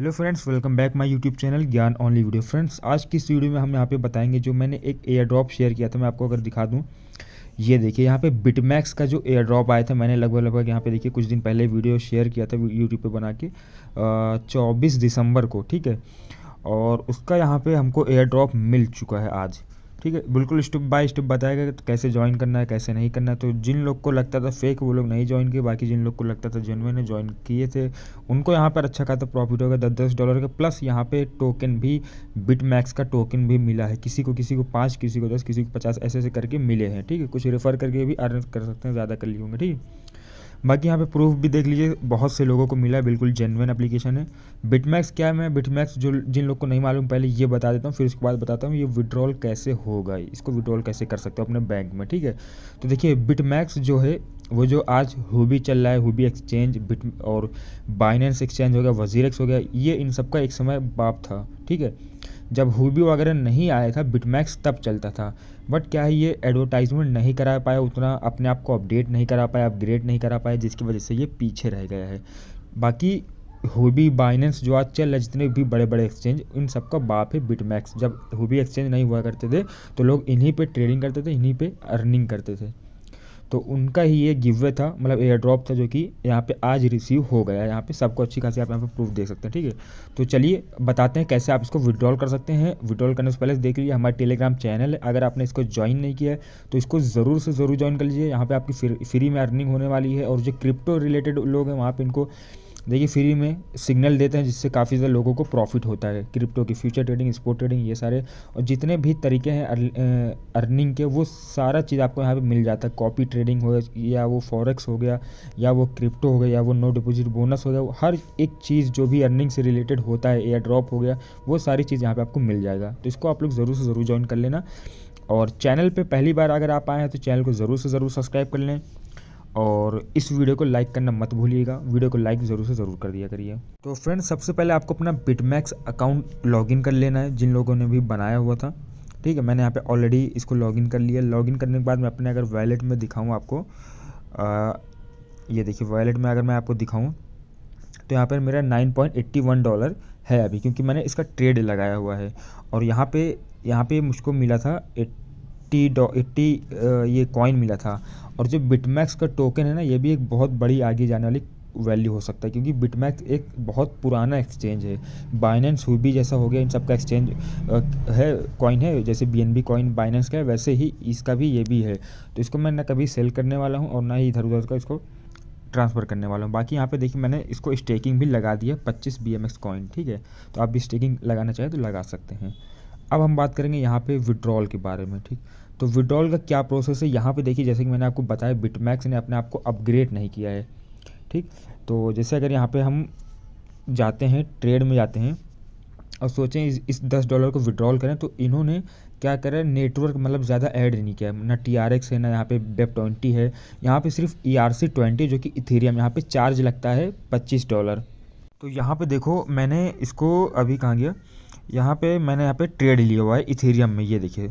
hello friends welcome back my YouTube channel Gyan only video friends आज की इस video में हम यहाँ पे बताएंगे जो मैंने एक एयर ड्रॉप शेयर किया था मैं आपको अगर दिखा दूँ ये देखिए यहाँ पे बिटमैक्स का जो एयर ड्रॉप आया था मैंने लगभग लगभग यहाँ पे देखिए कुछ दिन पहले वीडियो शेयर किया था यूट्यूब पर बना के चौबीस दिसंबर को ठीक है और उसका यहाँ पर हमको एयर ड्रॉप मिल चुका है आज ठीक है बिल्कुल स्टेप बाय स्टेप बताएगा कि तो कैसे ज्वाइन करना है कैसे नहीं करना है तो जिन लोग को लगता था फेक वो लोग नहीं ज्वाइन किए बाकी जिन लोग को लगता था जेनवे ने ज्वाइन किए थे उनको यहाँ पर अच्छा खासा प्रॉफिट होगा दस दस डॉलर का प्लस यहाँ पे टोकन भी बिट मैक्स का टोकन भी मिला है किसी को किसी को पाँच किसी को दस किसी को पचास ऐसे ऐसे करके मिले हैं ठीक है कुछ रेफर करके भी अर्न कर सकते हैं ज़्यादा कर लिए होंगे ठीक है बाकी यहाँ पे प्रूफ भी देख लीजिए बहुत से लोगों को मिला बिल्कुल जेनवन एप्लीकेशन है बिटमैक्स क्या है मैं बिटमैक्स जो जिन लोग को नहीं मालूम पहले ये बता देता हूँ फिर उसके बाद बताता हूँ ये विड्रॉल कैसे होगा इसको विड्रॉल कैसे कर सकते हो अपने बैंक में ठीक है तो देखिए बिटमैक्स जो है वो जो आज हुबी चल रहा है हुबी एक्सचेंज बिट और बाइनेंस एक्सचेंज हो गया वजीरक्स हो गया ये इन सब का एक समय बाप था ठीक है जब हुबी वगैरह नहीं आया था बिटमैक्स तब चलता था बट क्या है ये एडवर्टाइजमेंट नहीं करा पाया उतना अपने आप को अपडेट नहीं करा पाया अपग्रेड नहीं करा पाया जिसकी वजह से ये पीछे रह गया है बाकी हुबी बाइनेंस जो आज चल रहा है जितने भी बड़े बड़े एक्सचेंज इन सब का बाप है बिटमैक्स जब हुबी एक्सचेंज नहीं हुआ करते थे तो लोग इन्हीं पर ट्रेडिंग करते थे इन्हीं पर अर्निंग करते थे तो उनका ही ये गिवे था मतलब एयर ड्रॉप था जो कि यहाँ पे आज रिसीव हो गया है यहाँ पे सबको अच्छी खासी आप यहाँ पे प्रूफ देख सकते हैं ठीक है तो चलिए बताते हैं कैसे आप इसको विड्रॉल कर सकते हैं विड्रॉल करने से पहले देख लीजिए हमारा टेलीग्राम चैनल है अगर आपने इसको ज्वाइन नहीं किया है तो इसको ज़रूर से ज़रूर ज्वाइन कर लीजिए यहाँ पर आपकी फ्री में अर्निंग होने वाली है और जो क्रिप्टो रिलेटेड लोग हैं वहाँ पर इनको देखिए फ्री में सिग्नल देते हैं जिससे काफ़ी ज़्यादा लोगों को प्रॉफिट होता है क्रिप्टो की फ्यूचर ट्रेडिंग स्पोर्ट ट्रेडिंग ये सारे और जितने भी तरीके हैं अर्निंग के वो सारा चीज़ आपको यहाँ पे मिल जाता है कॉपी ट्रेडिंग हो या वो फॉरेक्स हो गया या वो क्रिप्टो हो गया या वो नो डिपोजिट बोनस हो गया हर एक चीज़ जो भी अर्निंग से रिलेटेड होता है एयर ड्रॉप हो गया वो सारी चीज़ यहाँ पर आपको मिल जाएगा तो इसको आप लोग ज़रूर से ज़रूर ज्वाइन कर लेना और चैनल पर पहली बार अगर आप आए हैं तो चैनल को ज़रूर से ज़रूर सब्सक्राइब कर लें और इस वीडियो को लाइक करना मत भूलिएगा वीडियो को लाइक ज़रूर से ज़रूर कर दिया करिए तो फ्रेंड्स सबसे पहले आपको अपना बिटमैक्स अकाउंट लॉगिन कर लेना है जिन लोगों ने भी बनाया हुआ था ठीक है मैंने यहाँ पे ऑलरेडी इसको लॉगिन कर लिया लॉगिन करने के बाद मैं अपने अगर वैलेट में दिखाऊँ आपको आ, ये देखिए वैलेट में अगर मैं आपको दिखाऊँ तो यहाँ पर मेरा नाइन डॉलर है अभी क्योंकि मैंने इसका ट्रेड लगाया हुआ है और यहाँ पर यहाँ पर मुझको मिला था एट एट्टी डॉ एट्टी ये कॉइन मिला था और जो बिटमैक्स का टोकन है ना ये भी एक बहुत बड़ी आगे जाने वाली वैल्यू हो सकता है क्योंकि बिटमैक्स एक बहुत पुराना एक्सचेंज है बाइनेंस भी जैसा हो गया इन सब का एक्सचेंज है कॉइन है जैसे B N B coin Binance का है वैसे ही इसका भी ये भी है तो इसको मैं ना कभी सेल करने वाला हूँ और ना ही इधर उधर का इसको ट्रांसफ़र करने वाला हूँ बाकी यहाँ पे देखिए मैंने इसको स्टेकिंग भी लगा दी है पच्चीस बी एम एक्स कॉइन ठीक है तो आप भी स्टेकिंग लगाना चाहें तो लगा सकते हैं अब हम बात करेंगे यहाँ पे विड्रॉल के बारे में ठीक तो विड्रॉल का क्या प्रोसेस है यहाँ पे देखिए जैसे कि मैंने आपको बताया बिटमैक्स ने अपने आप को अपग्रेड नहीं किया है ठीक तो जैसे अगर यहाँ पे हम जाते हैं ट्रेड में जाते हैं और सोचें इस, इस दस डॉलर को विड्रॉल करें तो इन्होंने क्या करें नेटवर्क मतलब ज़्यादा ऐड नहीं किया ना टी आर एक्स है ना यहाँ पे डेप ट्वेंटी है यहाँ पे सिर्फ ई आर सी ट्वेंटी जो कि इथेरियम यहाँ पे चार्ज लगता है पच्चीस डॉलर तो यहाँ पे देखो मैंने इसको अभी कहाँ गया यहाँ पे मैंने यहाँ पे ट्रेड लिया हुआ है इथेरियम में ये देखिए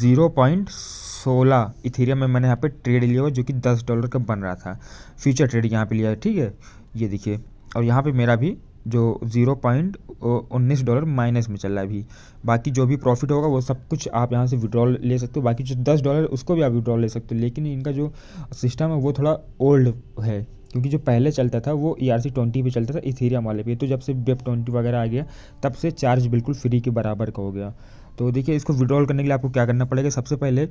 ज़ीरो पॉइंट सोलह इथेरियम में मैंने यहाँ पे ट्रेड लिया हुआ जो कि दस डॉलर का बन रहा था फ्यूचर ट्रेड यहाँ पे लिया है ठीक है ये देखिए और यहाँ पे मेरा भी जो ज़ीरो पॉइंट उन्नीस डॉलर माइनस में चल रहा है अभी बाकी जो भी प्रॉफिट होगा वो सब कुछ आप यहाँ से विड्रॉल ले सकते हो बाकी जो दस डॉलर उसको भी आप विड्रॉल ले सकते हो लेकिन इनका जो सिस्टम है वो थोड़ा ओल्ड है क्योंकि जो पहले चलता था वो ई आर सी ट्वेंटी पर चलता था इथीरियम वाले पे तो जब से वेब ट्वेंटी वगैरह आ गया तब से चार्ज बिल्कुल फ्री के बराबर का हो गया तो देखिए इसको विड्रॉल करने के लिए आपको क्या करना पड़ेगा सबसे पहले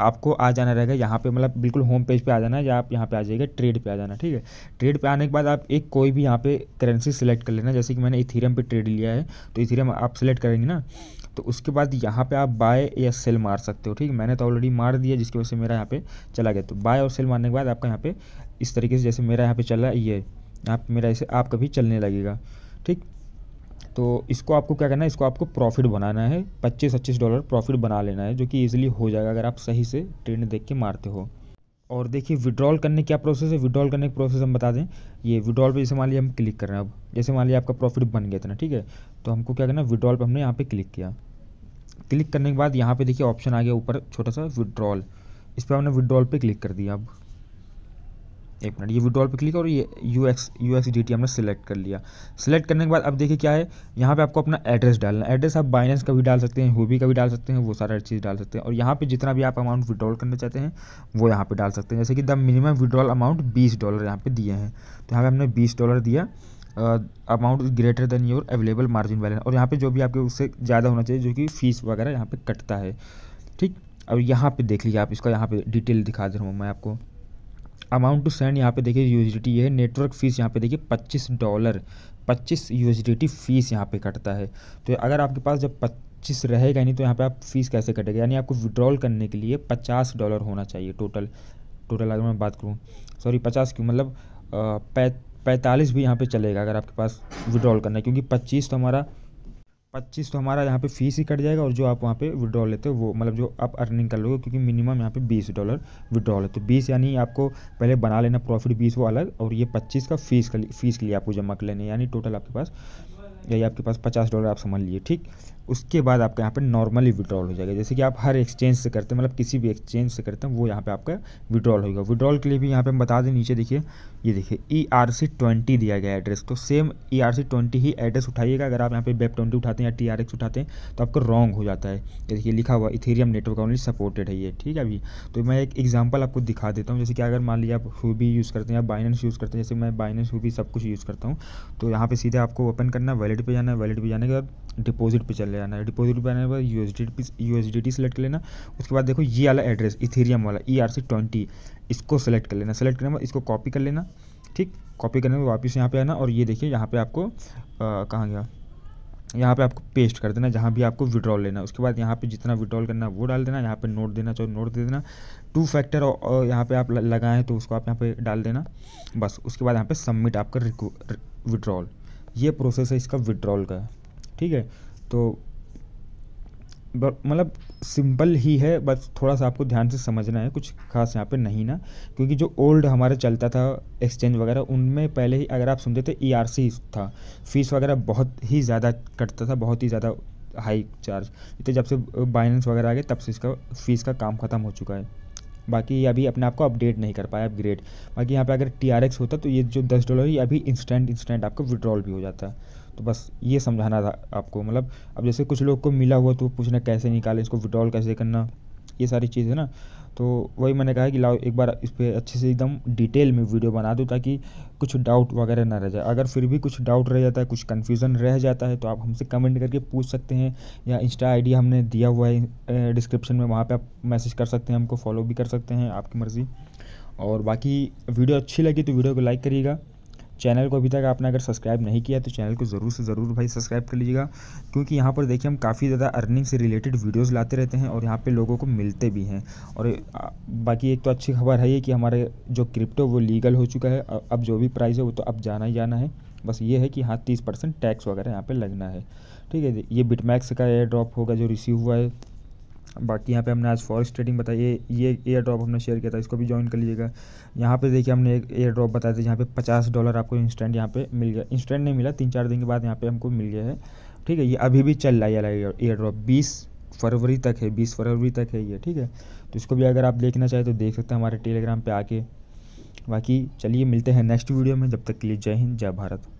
आपको आ जाना रहेगा यहाँ पे मतलब बिल्कुल होम पेज पे आ जाना है या आप यहाँ पे आ जाइएगा ट्रेड पे आ जाना ठीक है ट्रेड पे आने के बाद आप एक कोई भी यहाँ पे करेंसी सेलेक्ट कर लेना जैसे कि मैंने इथेरियम पे ट्रेड लिया है तो इथेरियम आप सेलेक्ट करेंगे ना तो उसके बाद यहाँ पे आप बाय या सेल मार सकते हो ठीक मैंने तो ऑलरेडी मार दिया जिसकी वजह से मेरा यहाँ पे चला गया तो बाय और सेल मारने के बाद आपका यहाँ पे इस तरीके से जैसे मेरा यहाँ पे चला ये आप मेरा ऐसे आपका भी चलने लगेगा ठीक तो इसको आपको क्या करना है इसको आपको प्रॉफिट बनाना है पच्चीस पच्चीस डॉलर प्रॉफिट बना लेना है जो कि ईजिली हो जाएगा अगर आप सही से ट्रेंड देख के मारते हो और देखिए विड्रॉल करने क्या प्रोसेस है विड्रॉल करने का प्रोसेस हम बता दें ये विड्रॉल पे जैसे मान लिया हम क्लिक कर रहे हैं अब जैसे मान लिया आपका प्रॉफिट बन गया था ना ठीक है तो हमको क्या करना है विड्रॉल पर हमने यहाँ पे क्लिक किया क्लिक करने के बाद यहाँ पे देखिए ऑप्शन आ गया ऊपर छोटा सा विड्रॉल इस पर हमने विड्रॉल पे क्लिक कर दिया अब एक मिनट ये विड्रॉल पे क्लिक और ये U X U X D T हमने सेलेक्ट कर लिया सेलेक्ट करने के बाद अब देखिए क्या है यहाँ पे आपको अपना एड्रेस डालना एड्रेस आप बाइनेंस का भी डाल सकते हैं होबी का भी डाल सकते हैं वो सारा चीज़ डाल सकते हैं और यहाँ पे जितना भी आप अमाउंट विड्रॉल करना चाहते हैं वो यहाँ पर डाल सकते हैं जैसे कि द मिनिमम विड्रॉल अमाउंट बीस डॉलर यहाँ पे दिए हैं तो यहाँ पर हमने बीस डॉलर दिया amount is greater than your available margin balance और यहाँ पे जो भी आपके उससे ज़्यादा होना चाहिए जो कि फीस वगैरह यहाँ पे कटता है ठीक और यहाँ पे देख लीजिए आप इसका यहाँ पे डिटेल दिखा दे रहा हूँ मैं आपको अमाउंट टू सेंड यहाँ पे देखिए यू ये है नेटवर्क फीस यहाँ पे देखिए पच्चीस डॉलर पच्चीस यू फीस यहाँ पे कटता है तो अगर आपके पास जब पच्चीस रहेगा नहीं तो यहाँ पर आप फीस कैसे कटेगा यानी आपको विड्रॉल करने के लिए पचास डॉलर होना चाहिए टोटल टोटल अगर मैं बात करूँ सॉरी पचास क्यों मतलब पै पैंतालीस भी यहाँ पे चलेगा अगर आपके पास विड्रॉल करना है क्योंकि पच्चीस तो हमारा पच्चीस तो हमारा यहाँ पे फीस ही कट जाएगा और जो आप वहाँ पे विड्रॉल लेते हो वो मतलब जो आप अर्निंग कर लोगे क्योंकि मिनिमम यहाँ पे बीस डॉलर विड्रॉल है तो बीस यानी आपको पहले बना लेना प्रॉफिट बीस वो अलग और ये पच्चीस का फीस फीस के लिए आपको जमा कर लेना यानी टोटल आपके पास यही आपके पास पचास डॉलर आप समझ लीजिए ठीक उसके बाद आपका यहाँ पर नॉर्मली विड्रॉल हो जाएगा जैसे कि आप हर एक्सचेंज से करते हैं मतलब किसी भी एक्सचेंज से करते हैं वो यहाँ पे आपका विड्रॉल होगा विड्रॉल के लिए भी यहाँ पे हम बता दें नीचे देखिए ये देखिए ई आर सी ट्वेंटी दिया गया एड्रेस तो same E R C twenty ही एड्रेस उठाइएगा अगर आप यहाँ पे बेप ट्वेंटी उठाते हैं या टी आर एक्स उठाते हैं तो आपका रॉन्ग हो जाता है देखिए लिखा हुआ इथेरियम नेटवर्क ऑनली सपोर्टेड है ये ठीक है अभी तो मैं एक एग्जाम्पल आपको दिखा देता हूँ जैसे कि अगर मान लीजिए आप हुबी यूज़ करते हैं या बाइनेंस यूज़ करते हैं जैसे मैं बाइनेंस हुबी सब कुछ यूज़ करता हूँ तो यहाँ पर सीधे आपको ओपन करना है वैलेट पर जाना है वैलेट पर जाने के बाद डिपोजिट पर चले जाना है डिपोजिट पे आने के बाद U S D T select कर लेना उसके बाद देखो ये वाला एड्रेस इथेरियम वाला ई आर सी ट्वेंटी इसको सेलेक्ट कर लेना सेलेक्ट करने के बाद इसको कॉपी कर लेना ठीक कॉपी करने के बाद वापस यहाँ पे आना और ये देखिए यहाँ पे आपको कहाँ गया यहाँ पे आपको पेस्ट कर देना जहाँ भी आपको विड्रॉल लेना उसके बाद यहाँ पे जितना विड्रॉल करना है वो डाल देना यहाँ पे नोट देना चाहो नोट तो दे देना टू फैक्टर और यहाँ पे आप लगाएं तो उसको आप यहाँ पे डाल देना बस उसके बाद यहाँ पे सबमिट आपका विड्रॉल ये प्रोसेस है इसका विड्रॉल का ठीक है तो मतलब सिंपल ही है बस थोड़ा सा आपको ध्यान से समझना है कुछ खास यहाँ पे नहीं ना क्योंकि जो ओल्ड हमारा चलता था एक्सचेंज वगैरह उनमें पहले ही अगर आप सुनते थे ई e था फीस वगैरह बहुत ही ज़्यादा कटता था बहुत ही ज़्यादा हाई चार्ज तो जब से बाइनेंस वगैरह आ गए तब से इसका फ़ीस का काम ख़त्म हो चुका है बाकी अभी अपने आप को अपडेट नहीं कर पाया अपग्रेड बाकी यहाँ पे अगर टी आर एक्स होता तो ये जो दस डॉलर है ये अभी इंस्टेंट इंस्टेंट आपको विड्रॉल भी हो जाता तो बस ये समझाना था आपको मतलब अब जैसे कुछ लोग को मिला हुआ तो पूछना कैसे निकाले इसको विड्रॉल कैसे करना ये सारी चीज़ें ना तो वही मैंने कहा कि लाओ एक बार इस पर अच्छे से एकदम डिटेल में वीडियो बना दो ताकि कुछ डाउट वगैरह ना रह जाए अगर फिर भी कुछ डाउट रह जाता है कुछ कन्फ्यूज़न रह जाता है तो आप हमसे कमेंट करके पूछ सकते हैं या इंस्टा आईडी हमने दिया हुआ है डिस्क्रिप्शन में वहाँ पर आप मैसेज कर सकते हैं हमको फॉलो भी कर सकते हैं आपकी मर्ज़ी और बाकी वीडियो अच्छी लगी तो वीडियो को लाइक करिएगा चैनल को अभी तक आपने अगर सब्सक्राइब नहीं किया तो चैनल को ज़रूर से ज़रूर भाई सब्सक्राइब कर लीजिएगा क्योंकि यहाँ पर देखिए हम काफ़ी ज़्यादा अर्निंग से रिलेटेड वीडियोज़ लाते रहते हैं और यहाँ पर लोगों को मिलते भी हैं और बाकी एक तो अच्छी खबर है ये कि हमारे जो क्रिप्टो वो लीगल हो चुका है अब जो भी प्राइस है वो तो अब जाना ही जाना है बस ये है कि हाँ तीस परसेंट टैक्स वगैरह यहाँ पे लगना है ठीक है ये बिटमैक्स का एयर ड्रॉप होगा जो रिसीव हुआ है बाकी यहाँ पे हमने आज फॉरेक्स ट्रेडिंग बताई ये ये एयर ड्रॉप हमने शेयर किया था इसको भी ज्वाइन कर लीजिएगा यहाँ पे देखिए हमने एक एयर ड्रॉप बताया था जहाँ पे पचास डॉलर आपको इंस्टेंट यहाँ पे मिल गया इंस्टेंट नहीं मिला तीन चार दिन के बाद यहाँ पे हमको मिल गया है ठीक है ये अभी भी चल रहा है एयर ड्रॉप बीस फरवरी तक है बीस फरवरी तक है ये ठीक है तो इसको भी अगर आप देखना चाहें तो देख सकते हैं हमारे टेलीग्राम पर आके बाकी चलिए मिलते हैं नेक्स्ट वीडियो में जब तक के लिए जय हिंद जय भारत